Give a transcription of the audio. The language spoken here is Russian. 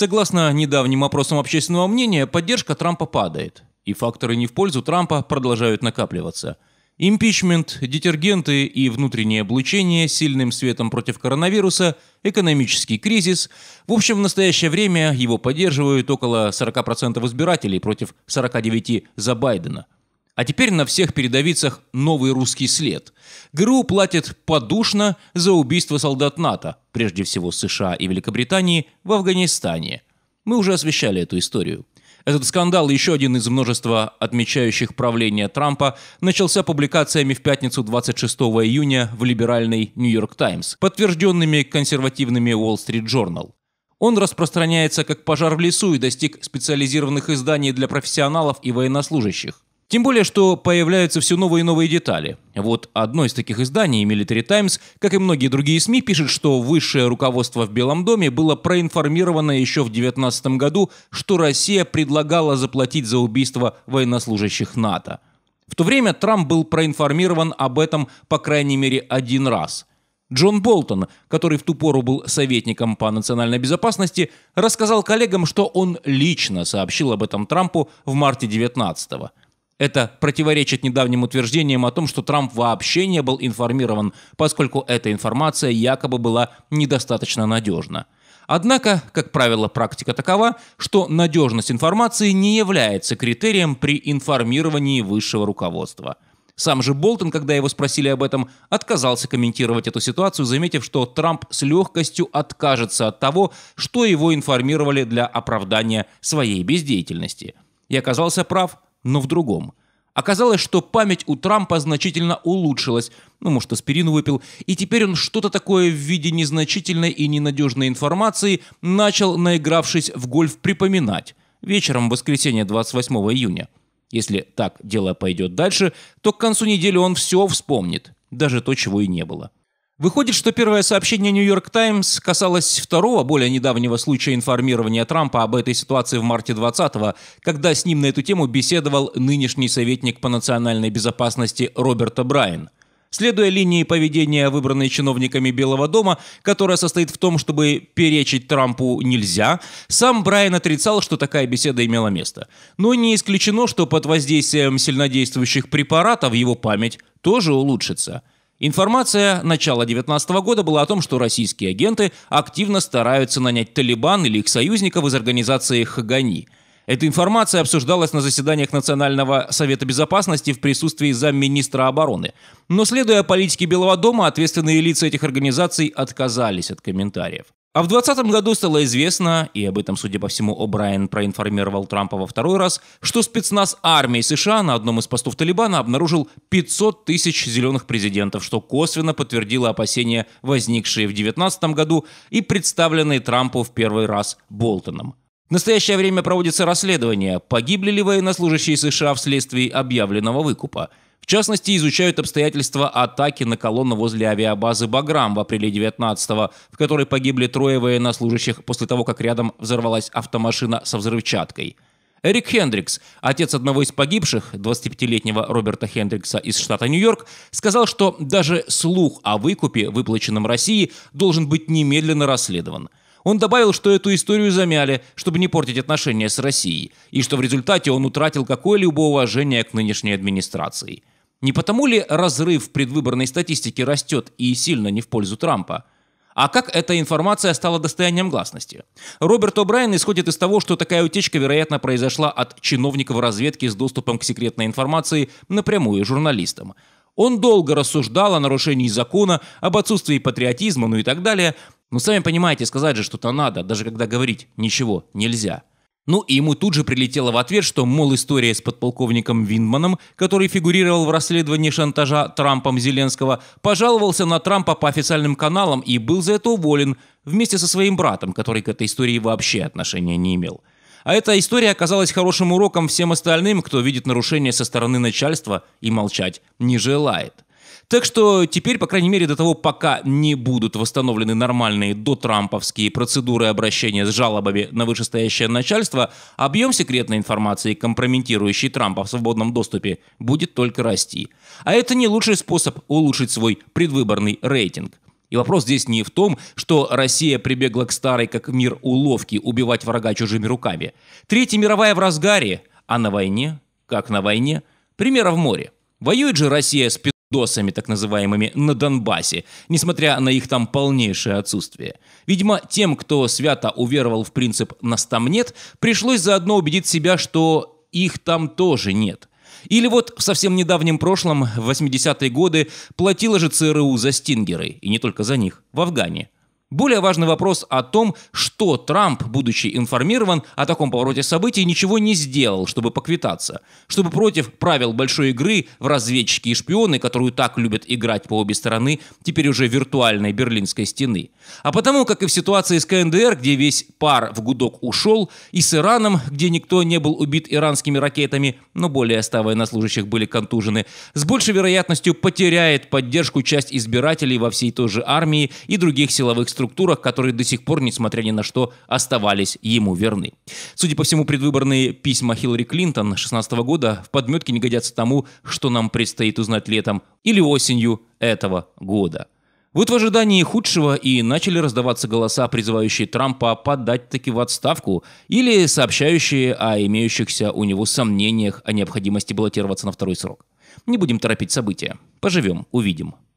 Согласно недавним опросам общественного мнения, поддержка Трампа падает, и факторы не в пользу Трампа продолжают накапливаться. Импичмент, детергенты и внутреннее облучение сильным светом против коронавируса, экономический кризис. В общем, в настоящее время его поддерживают около 40% избирателей против 49% за Байдена – а теперь на всех передовицах новый русский след. ГРУ платит подушно за убийство солдат НАТО, прежде всего США и Великобритании, в Афганистане. Мы уже освещали эту историю. Этот скандал, еще один из множества отмечающих правления Трампа, начался публикациями в пятницу 26 июня в либеральной «Нью-Йорк Таймс», подтвержденными консервативными Wall Street Journal. Он распространяется как пожар в лесу и достиг специализированных изданий для профессионалов и военнослужащих. Тем более, что появляются все новые и новые детали. Вот одно из таких изданий, Military Times, как и многие другие СМИ, пишет, что высшее руководство в Белом доме было проинформировано еще в 2019 году, что Россия предлагала заплатить за убийство военнослужащих НАТО. В то время Трамп был проинформирован об этом по крайней мере один раз. Джон Болтон, который в ту пору был советником по национальной безопасности, рассказал коллегам, что он лично сообщил об этом Трампу в марте 19 -го. Это противоречит недавним утверждениям о том, что Трамп вообще не был информирован, поскольку эта информация якобы была недостаточно надежна. Однако, как правило, практика такова, что надежность информации не является критерием при информировании высшего руководства. Сам же Болтон, когда его спросили об этом, отказался комментировать эту ситуацию, заметив, что Трамп с легкостью откажется от того, что его информировали для оправдания своей бездеятельности. И оказался прав – но в другом. Оказалось, что память у Трампа значительно улучшилась, ну, может, аспирин выпил, и теперь он что-то такое в виде незначительной и ненадежной информации начал, наигравшись в гольф, припоминать. Вечером в воскресенье 28 июня. Если так дело пойдет дальше, то к концу недели он все вспомнит, даже то, чего и не было. Выходит, что первое сообщение «Нью-Йорк Таймс» касалось второго, более недавнего случая информирования Трампа об этой ситуации в марте 20-го, когда с ним на эту тему беседовал нынешний советник по национальной безопасности Роберт Брайан. Следуя линии поведения, выбранной чиновниками Белого дома, которая состоит в том, чтобы перечить Трампу нельзя, сам Брайан отрицал, что такая беседа имела место. Но не исключено, что под воздействием сильнодействующих препаратов его память тоже улучшится – Информация начала 2019 года была о том, что российские агенты активно стараются нанять Талибан или их союзников из организации «Хагани». Эта информация обсуждалась на заседаниях Национального совета безопасности в присутствии замминистра обороны. Но, следуя политике Белого дома, ответственные лица этих организаций отказались от комментариев. А в 2020 году стало известно, и об этом, судя по всему, О'Брайен проинформировал Трампа во второй раз, что спецназ армии США на одном из постов Талибана обнаружил 500 тысяч зеленых президентов, что косвенно подтвердило опасения, возникшие в 2019 году и представленные Трампу в первый раз Болтоном. В настоящее время проводится расследование, погибли ли военнослужащие США вследствие объявленного выкупа – в частности, изучают обстоятельства атаки на колонну возле авиабазы «Баграм» в апреле 19-го, в которой погибли трое военнослужащих после того, как рядом взорвалась автомашина со взрывчаткой. Эрик Хендрикс, отец одного из погибших, 25-летнего Роберта Хендрикса из штата Нью-Йорк, сказал, что даже слух о выкупе, выплаченном России, должен быть немедленно расследован. Он добавил, что эту историю замяли, чтобы не портить отношения с Россией, и что в результате он утратил какое-либо уважение к нынешней администрации. Не потому ли разрыв предвыборной статистики растет и сильно не в пользу Трампа? А как эта информация стала достоянием гласности? Роберт О'Брайен исходит из того, что такая утечка, вероятно, произошла от чиновников разведки с доступом к секретной информации напрямую журналистам. Он долго рассуждал о нарушении закона, об отсутствии патриотизма, ну и так далее. Но сами понимаете, сказать же что-то надо, даже когда говорить ничего нельзя. Ну и ему тут же прилетело в ответ, что, мол, история с подполковником Виндманом, который фигурировал в расследовании шантажа Трампом Зеленского, пожаловался на Трампа по официальным каналам и был за это уволен вместе со своим братом, который к этой истории вообще отношения не имел. А эта история оказалась хорошим уроком всем остальным, кто видит нарушение со стороны начальства и молчать не желает. Так что теперь, по крайней мере, до того, пока не будут восстановлены нормальные дотрамповские процедуры обращения с жалобами на вышестоящее начальство, объем секретной информации, компрометирующей Трампа в свободном доступе, будет только расти. А это не лучший способ улучшить свой предвыборный рейтинг. И вопрос здесь не в том, что Россия прибегла к старой как мир уловки убивать врага чужими руками. Третья мировая в разгаре, а на войне, как на войне, примеров море. Воюет же Россия с досами, так называемыми, на Донбассе, несмотря на их там полнейшее отсутствие. Видимо, тем, кто свято уверовал в принцип «нас там нет», пришлось заодно убедить себя, что их там тоже нет. Или вот в совсем недавнем прошлом, в 80-е годы, платила же ЦРУ за стингеры, и не только за них, в Афгане – более важный вопрос о том, что Трамп, будучи информирован о таком повороте событий, ничего не сделал, чтобы поквитаться, чтобы против правил большой игры в разведчики и шпионы, которую так любят играть по обе стороны теперь уже виртуальной Берлинской стены. А потому, как и в ситуации с КНДР, где весь пар в гудок ушел, и с Ираном, где никто не был убит иранскими ракетами, но более ста военнослужащих были контужены, с большей вероятностью потеряет поддержку часть избирателей во всей той же армии и других силовых структурах структурах, которые до сих пор, несмотря ни на что, оставались ему верны. Судя по всему, предвыборные письма Хиллари Клинтон 16 года в подметке не годятся тому, что нам предстоит узнать летом или осенью этого года. Вот в ожидании худшего и начали раздаваться голоса, призывающие Трампа подать таки в отставку или сообщающие о имеющихся у него сомнениях о необходимости баллотироваться на второй срок. Не будем торопить события. Поживем, увидим.